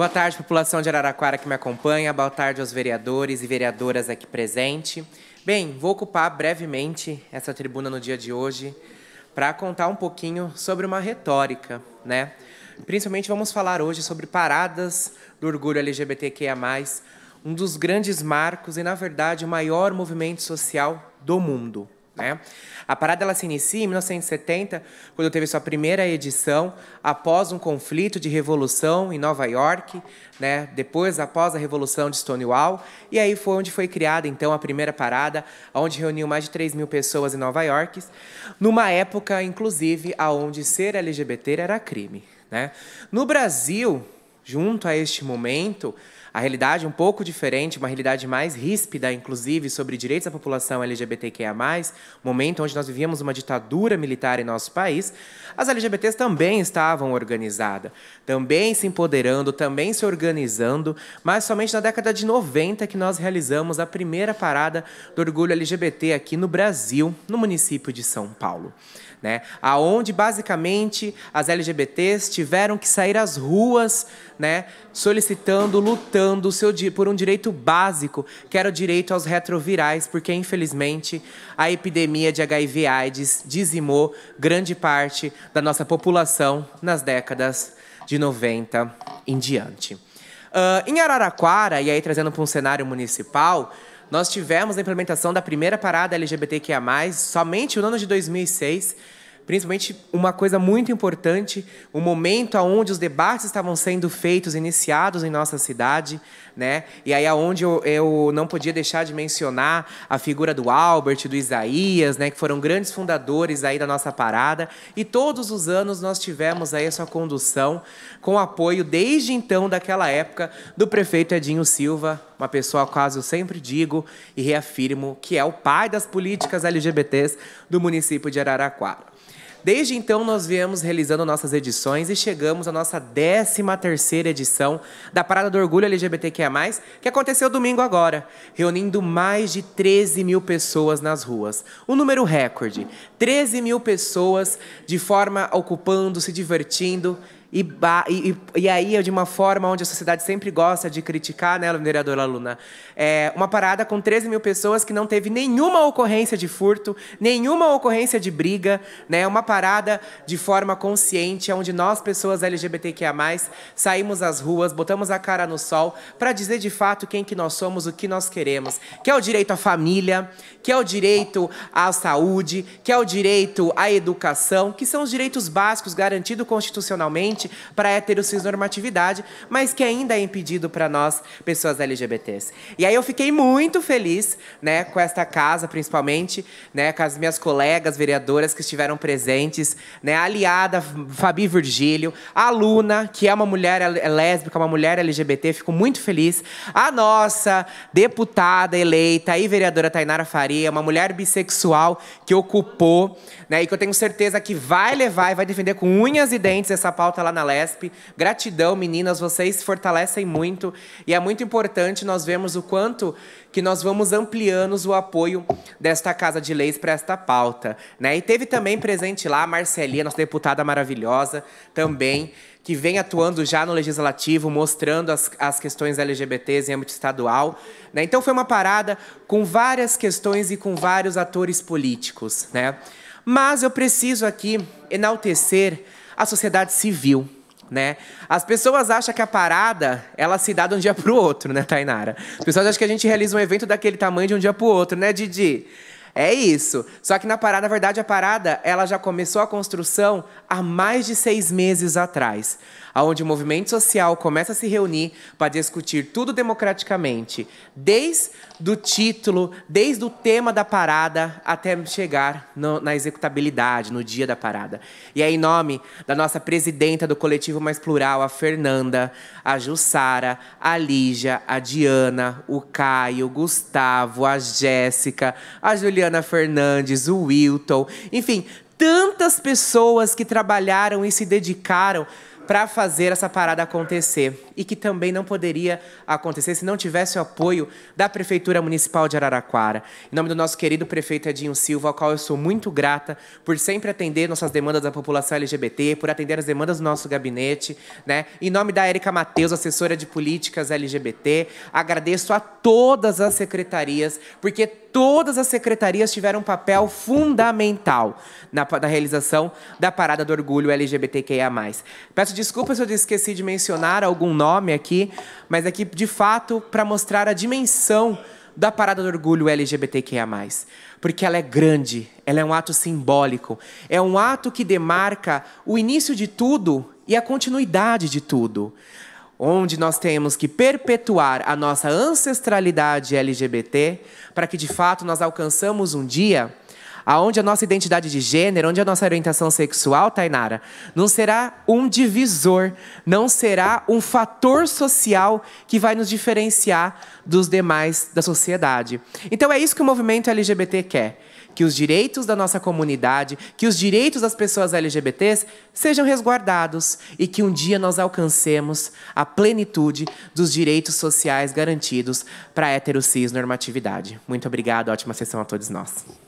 Boa tarde, população de Araraquara que me acompanha. Boa tarde aos vereadores e vereadoras aqui presente. Bem, vou ocupar brevemente essa tribuna no dia de hoje para contar um pouquinho sobre uma retórica, né? Principalmente vamos falar hoje sobre paradas do orgulho LGBTQIA+, um dos grandes marcos e, na verdade, o maior movimento social do mundo. Né? A parada ela se inicia em 1970, quando teve sua primeira edição, após um conflito de revolução em Nova York, né? depois, após a Revolução de Stonewall, e aí foi onde foi criada, então, a primeira parada, onde reuniu mais de 3 mil pessoas em Nova York, numa época, inclusive, onde ser LGBT era crime. Né? No Brasil, junto a este momento, a realidade um pouco diferente, uma realidade mais ríspida, inclusive, sobre direitos da população LGBTQIA, momento onde nós vivíamos uma ditadura militar em nosso país, as LGBTs também estavam organizadas, também se empoderando, também se organizando, mas somente na década de 90 que nós realizamos a primeira parada do orgulho LGBT aqui no Brasil, no município de São Paulo. Né? Aonde basicamente as LGBTs tiveram que sair às ruas, né, solicitando, lutando lutando seu, por um direito básico, que era o direito aos retrovirais, porque infelizmente a epidemia de HIV/AIDS dizimou grande parte da nossa população nas décadas de 90 em diante. Uh, em Araraquara, e aí trazendo para um cenário municipal, nós tivemos a implementação da primeira parada LGBTQIA, somente no ano de 2006 principalmente uma coisa muito importante, o momento aonde os debates estavam sendo feitos, iniciados em nossa cidade, né? E aí aonde eu, eu não podia deixar de mencionar a figura do Albert, do Isaías, né, que foram grandes fundadores aí da nossa parada, e todos os anos nós tivemos aí a condução com apoio desde então daquela época do prefeito Edinho Silva, uma pessoa quase eu sempre digo e reafirmo que é o pai das políticas LGBTs do município de Araraquara. Desde então, nós viemos realizando nossas edições e chegamos à nossa 13 edição da Parada do Orgulho LGBTQIA+, que aconteceu domingo agora, reunindo mais de 13 mil pessoas nas ruas. Um número recorde, 13 mil pessoas de forma ocupando, se divertindo e, e, e, aí, de uma forma onde a sociedade sempre gosta de criticar, né, vereadora Luna? É uma parada com 13 mil pessoas que não teve nenhuma ocorrência de furto, nenhuma ocorrência de briga, né? Uma parada de forma consciente, onde nós, pessoas LGBTQIA, saímos às ruas, botamos a cara no sol para dizer de fato quem que nós somos, o que nós queremos. Que é o direito à família, que é o direito à saúde, que é o direito à educação, que são os direitos básicos garantidos constitucionalmente principalmente para heterossexnormatividade, mas que ainda é impedido para nós, pessoas LGBTs. E aí eu fiquei muito feliz, né, com esta casa, principalmente, né, com as minhas colegas vereadoras que estiveram presentes, né, a aliada Fabi Virgílio, a Luna, que é uma mulher é lésbica, uma mulher LGBT, fico muito feliz, a nossa deputada eleita e vereadora Tainara Faria, uma mulher bissexual que ocupou, né, e que eu tenho certeza que vai levar e vai defender com unhas e dentes essa pauta lá lá na Lespe. Gratidão, meninas, vocês fortalecem muito e é muito importante nós vermos o quanto que nós vamos ampliando o apoio desta Casa de Leis para esta pauta. Né? E teve também presente lá a Marcelia, nossa deputada maravilhosa, também, que vem atuando já no Legislativo, mostrando as, as questões LGBTs em âmbito estadual. Né? Então foi uma parada com várias questões e com vários atores políticos. Né? Mas eu preciso aqui enaltecer a sociedade civil. Né? As pessoas acham que a parada, ela se dá de um dia para o outro, né, Tainara? As pessoas acham que a gente realiza um evento daquele tamanho de um dia para o outro, né, Didi? É isso. Só que na parada, na verdade, a parada, ela já começou a construção há mais de seis meses atrás onde o movimento social começa a se reunir para discutir tudo democraticamente, desde o título, desde o tema da parada, até chegar no, na executabilidade, no dia da parada. E é em nome da nossa presidenta do coletivo mais plural, a Fernanda, a Jussara, a Lígia, a Diana, o Caio, o Gustavo, a Jéssica, a Juliana Fernandes, o Wilton, enfim, tantas pessoas que trabalharam e se dedicaram para fazer essa parada acontecer e que também não poderia acontecer se não tivesse o apoio da Prefeitura Municipal de Araraquara. Em nome do nosso querido prefeito Edinho Silva, ao qual eu sou muito grata por sempre atender nossas demandas da população LGBT, por atender as demandas do nosso gabinete, né? Em nome da Érica Matheus, assessora de políticas LGBT, agradeço a todas as secretarias, porque todas as secretarias tiveram um papel fundamental na, na realização da Parada do Orgulho LGBTQIA+. Peço desculpas se eu esqueci de mencionar algum nome aqui, mas aqui, é de fato, para mostrar a dimensão da Parada do Orgulho LGBTQIA+. Porque ela é grande, ela é um ato simbólico, é um ato que demarca o início de tudo e a continuidade de tudo onde nós temos que perpetuar a nossa ancestralidade LGBT para que de fato nós alcançamos um dia aonde a nossa identidade de gênero, onde a nossa orientação sexual, Tainara, não será um divisor, não será um fator social que vai nos diferenciar dos demais da sociedade. Então é isso que o movimento LGBT quer que os direitos da nossa comunidade, que os direitos das pessoas LGBTs sejam resguardados e que um dia nós alcancemos a plenitude dos direitos sociais garantidos para a heterocis normatividade. Muito obrigado, ótima sessão a todos nós.